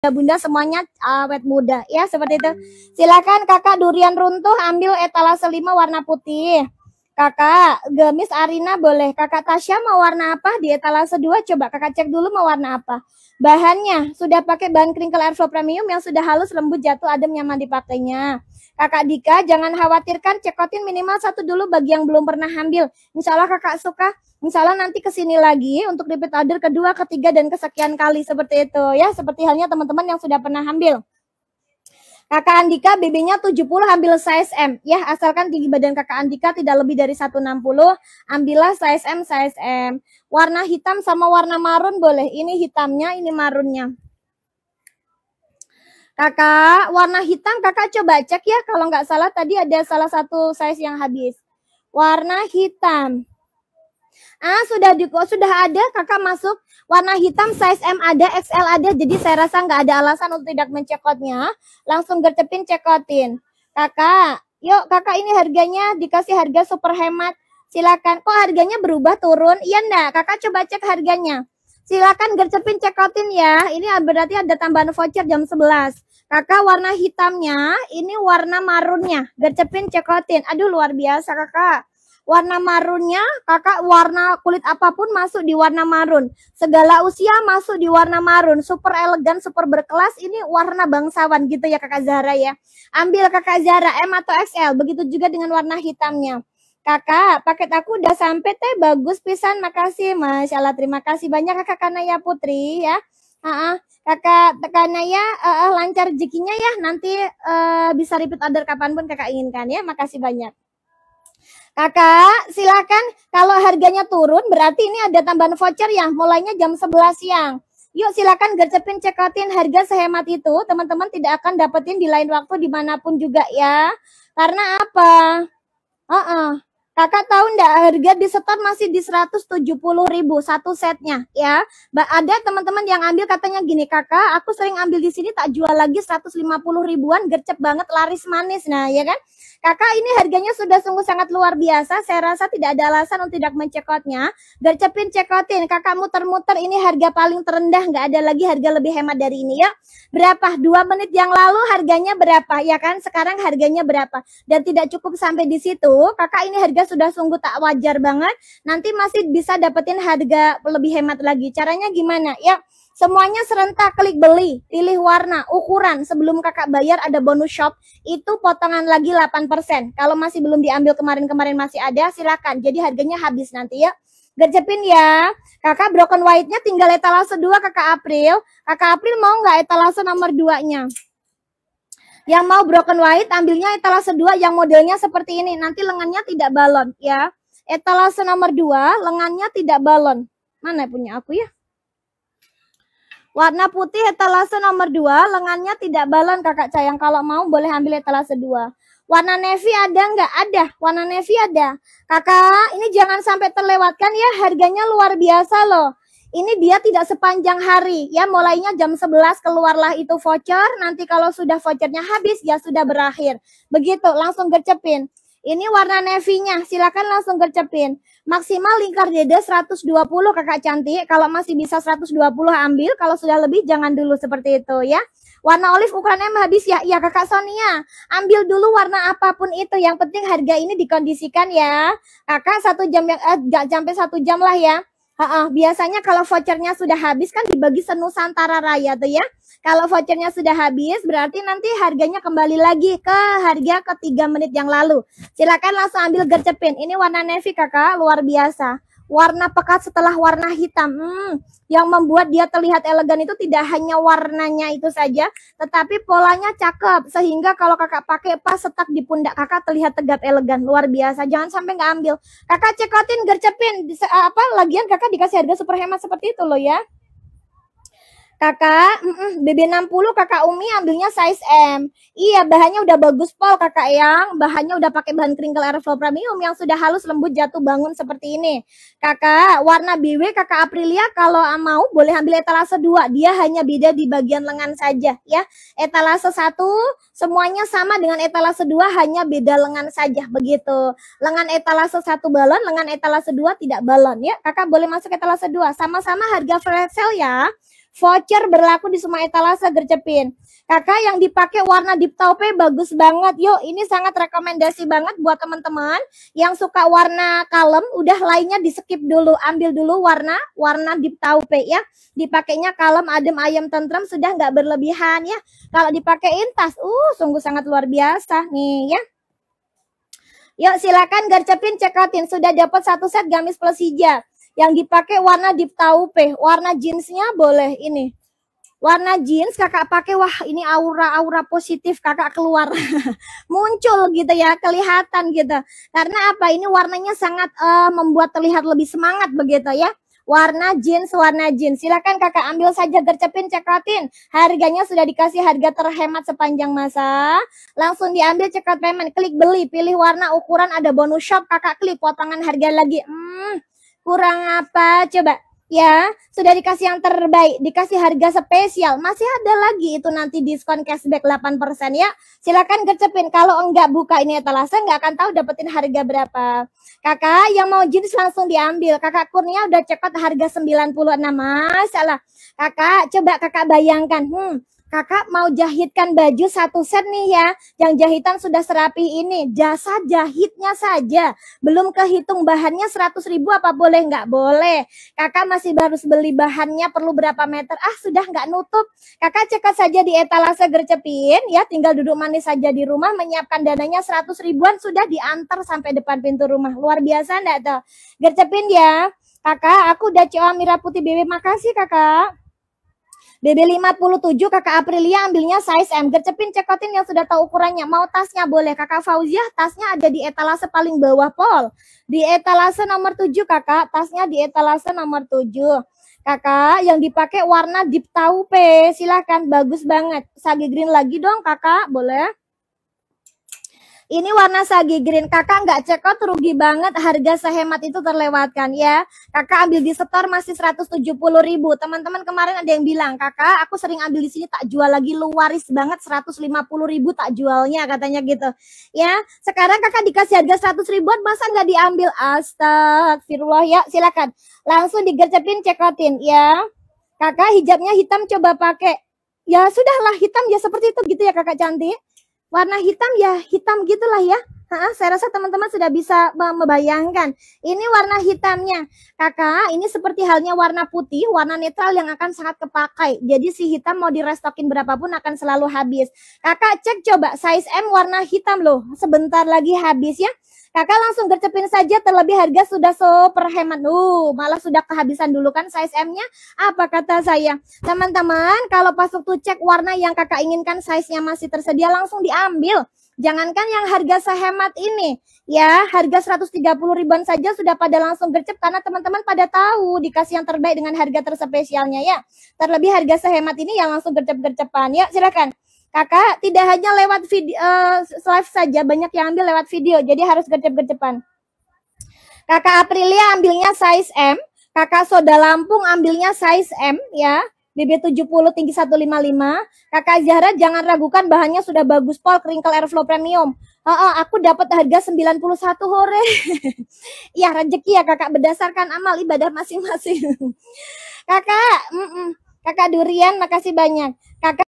Ya, bunda semuanya awet ah, muda ya seperti itu silakan kakak durian runtuh ambil etalase 5 warna putih Kakak, gemis Arina boleh. Kakak Tasya mau warna apa? Di etalase 2 coba kakak cek dulu mau warna apa. Bahannya, sudah pakai bahan kringkel airflow premium yang sudah halus, lembut, jatuh, adem, nyaman dipakainya. Kakak Dika, jangan khawatirkan, cekotin minimal satu dulu bagi yang belum pernah ambil. Insya Allah kakak suka, insya Allah nanti kesini lagi untuk repeat order kedua, ketiga, dan kesekian kali. Seperti itu ya, seperti halnya teman-teman yang sudah pernah ambil. Kakak Andika BB-nya 70 ambil size M ya asalkan tinggi badan Kakak Andika tidak lebih dari 160 ambillah size M size M. Warna hitam sama warna marun boleh. Ini hitamnya, ini marunnya. Kakak, warna hitam Kakak coba cek ya kalau nggak salah tadi ada salah satu size yang habis. Warna hitam. Ah, sudah di oh, sudah ada kakak masuk warna hitam size M ada, XL ada. Jadi saya rasa nggak ada alasan untuk tidak mencekotnya Langsung gercepin cekotin. Kakak, yuk kakak ini harganya dikasih harga super hemat. Silakan. Kok harganya berubah turun? Iya ndak Kakak coba cek harganya. Silakan gercepin cekotin ya. Ini berarti ada tambahan voucher jam 11. Kakak warna hitamnya, ini warna marunnya. Gercepin cekotin. Aduh luar biasa kakak. Warna marunnya, kakak warna kulit apapun masuk di warna marun. Segala usia masuk di warna marun. Super elegan, super berkelas. Ini warna bangsawan gitu ya kakak Zara ya. Ambil kakak Zara M atau XL. Begitu juga dengan warna hitamnya. Kakak, paket aku udah sampai teh bagus pisan, makasih. Masya Allah, terima kasih banyak kakak Kanaya Putri ya. Uh Kakak Kanaya uh, uh, lancar jekinya ya, nanti uh, bisa repeat order kapanpun kakak inginkan ya. Makasih banyak. Kakak, silakan kalau harganya turun berarti ini ada tambahan voucher ya. mulainya jam 11 siang. Yuk silakan gercepin cekatin harga sehemat itu, teman-teman tidak akan dapetin di lain waktu dimanapun juga ya. Karena apa? Uh -uh. Kakak tahu enggak harga di setor masih di 170 ribu satu setnya ya. Ada teman-teman yang ambil katanya gini, "Kakak, aku sering ambil di sini tak jual lagi 150 ribuan, gercep banget laris manis." Nah, ya kan? Kakak ini harganya sudah sungguh sangat luar biasa. Saya rasa tidak ada alasan untuk tidak mencekotnya. Gercepin cekotin. Kakak muter-muter ini harga paling terendah, nggak ada lagi harga lebih hemat dari ini ya. Berapa? Dua menit yang lalu harganya berapa? Ya kan? Sekarang harganya berapa? Dan tidak cukup sampai di situ. Kakak ini harga harga sudah sungguh tak wajar banget. Nanti masih bisa dapetin harga lebih hemat lagi. Caranya gimana? Ya, Semuanya serentak klik beli, pilih warna, ukuran. Sebelum kakak bayar ada bonus shop, itu potongan lagi 8%. Kalau masih belum diambil kemarin-kemarin masih ada, silakan. Jadi harganya habis nanti ya. Gercepin ya. Kakak broken white-nya tinggal etalase 2 kakak April. Kakak April mau nggak etalase nomor 2-nya? Yang mau broken white ambilnya etalase 2 yang modelnya seperti ini. Nanti lengannya tidak balon ya. Etalase nomor 2 lengannya tidak balon. Mana punya aku ya? Warna putih etalase nomor 2 lengannya tidak balon kakak sayang. Kalau mau boleh ambil etalase 2. Warna navy ada nggak? Ada. Warna navy ada. Kakak ini jangan sampai terlewatkan ya. Harganya luar biasa loh. Ini dia tidak sepanjang hari ya, mulainya jam 11 keluarlah itu voucher, nanti kalau sudah vouchernya habis ya sudah berakhir. Begitu, langsung gercepin. Ini warna navy-nya, silakan langsung gercepin. Maksimal lingkar dada 120 kakak cantik, kalau masih bisa 120 ambil, kalau sudah lebih jangan dulu seperti itu ya. Warna olive ukurannya habis ya? Iya kakak Sonia. Ambil dulu warna apapun itu. Yang penting harga ini dikondisikan ya. Kakak satu jam yang eh, gak sampai satu jam lah ya. Uh, uh, biasanya kalau vouchernya sudah habis kan dibagi senusantara raya tuh ya. Kalau vouchernya sudah habis berarti nanti harganya kembali lagi ke harga ketiga menit yang lalu. Silakan langsung ambil gercepin. Ini warna navy kakak, luar biasa warna pekat setelah warna hitam. Hmm, yang membuat dia terlihat elegan itu tidak hanya warnanya itu saja, tetapi polanya cakep sehingga kalau kakak pakai pas setak di pundak kakak terlihat tegap elegan luar biasa. Jangan sampai nggak ambil. Kakak cekotin gercepin apa lagian kakak dikasih harga super hemat seperti itu loh ya. Kakak, mm BB60 kakak Umi ambilnya size M. Iya, bahannya udah bagus pol kakak yang. Bahannya udah pakai bahan kringkel Airflow Premium yang sudah halus lembut jatuh bangun seperti ini. Kakak, warna BW kakak Aprilia kalau mau boleh ambil etalase 2. Dia hanya beda di bagian lengan saja ya. Etalase 1 semuanya sama dengan etalase 2 hanya beda lengan saja begitu. Lengan etalase 1 balon, lengan etalase 2 tidak balon ya. Kakak boleh masuk etalase 2. Sama-sama harga flash sale ya. Voucher berlaku di semua etalase gercepin. Kakak yang dipakai warna deep taupe bagus banget. Yo, ini sangat rekomendasi banget buat teman-teman yang suka warna kalem, udah lainnya di skip dulu, ambil dulu warna warna deep taupe ya. Dipakainya kalem, adem, ayam, tentrem, sudah nggak berlebihan ya. Kalau dipakein tas, uh sungguh sangat luar biasa nih ya. Yuk silakan gercepin cekatin sudah dapat satu set gamis plus hijab yang dipakai warna deep taupe warna jeansnya boleh ini warna jeans kakak pakai wah ini aura-aura positif kakak keluar muncul gitu ya kelihatan gitu karena apa ini warnanya sangat uh, membuat terlihat lebih semangat begitu ya warna jeans warna jeans silakan kakak ambil saja gercepin cekatin harganya sudah dikasih harga terhemat sepanjang masa langsung diambil cekot payment klik beli pilih warna ukuran ada bonus shop kakak klik potongan harga lagi hmm kurang apa coba ya sudah dikasih yang terbaik dikasih harga spesial masih ada lagi itu nanti diskon cashback 8% ya silakan kecepin kalau enggak buka ini etalase enggak akan tahu dapetin harga berapa kakak yang mau jeans langsung diambil kakak kurnia udah cepat harga 96 masalah kakak coba kakak bayangkan hmm Kakak mau jahitkan baju satu set nih ya. Yang jahitan sudah serapi ini. Jasa jahitnya saja. Belum kehitung bahannya 100 ribu apa boleh? Nggak boleh. Kakak masih harus beli bahannya perlu berapa meter. Ah sudah nggak nutup. Kakak cekat saja di etalase gercepin ya. Tinggal duduk manis saja di rumah. Menyiapkan dananya 100 ribuan sudah diantar sampai depan pintu rumah. Luar biasa enggak tuh? Gercepin ya. Kakak, aku udah CO Mira Putih BB. Makasih kakak. BB57 kakak Aprilia ambilnya size M. Gercepin cekotin yang sudah tahu ukurannya. Mau tasnya boleh. Kakak Fauziah tasnya ada di etalase paling bawah pol. Di etalase nomor 7 kakak. Tasnya di etalase nomor 7. Kakak yang dipakai warna deep taupe. Silahkan bagus banget. Sage green lagi dong kakak boleh. Ini warna sagi green. Kakak nggak cekot rugi banget harga sehemat itu terlewatkan ya. Kakak ambil di setor masih 170 ribu. Teman-teman kemarin ada yang bilang, kakak aku sering ambil di sini tak jual lagi lu waris banget 150 ribu tak jualnya katanya gitu. Ya sekarang kakak dikasih harga 100 ribuan masa nggak diambil? Astagfirullah ya silakan. Langsung digercepin cekotin ya. Kakak hijabnya hitam coba pakai. Ya sudahlah hitam ya seperti itu gitu ya kakak cantik warna hitam ya hitam gitulah ya. Ha, saya rasa teman-teman sudah bisa membayangkan. Ini warna hitamnya. Kakak, ini seperti halnya warna putih, warna netral yang akan sangat kepakai. Jadi si hitam mau direstokin berapapun akan selalu habis. Kakak cek coba size M warna hitam loh. Sebentar lagi habis ya. Kakak langsung gercepin saja terlebih harga sudah super hemat. Uh, malah sudah kehabisan dulu kan size M-nya. Apa kata saya? Teman-teman, kalau pas waktu cek warna yang kakak inginkan size-nya masih tersedia langsung diambil. Jangankan yang harga sehemat ini, ya harga 130 ribuan saja sudah pada langsung gercep karena teman-teman pada tahu dikasih yang terbaik dengan harga terspesialnya ya. Terlebih harga sehemat ini yang langsung gercep-gercepan. Ya silakan. Kakak tidak hanya lewat video uh, live saja, banyak yang ambil lewat video, jadi harus gedep-gedepan. Kakak Aprilia ambilnya size M, Kakak Soda Lampung ambilnya size M ya. BB70 tinggi 155. Kakak Zahra jangan ragukan bahannya sudah bagus Pol Crinkle Airflow Premium. Oh, oh aku dapat harga 91 hore. ya rezeki ya Kakak berdasarkan amal ibadah masing-masing. kakak, mm -mm. Kakak Durian makasih banyak. Kakak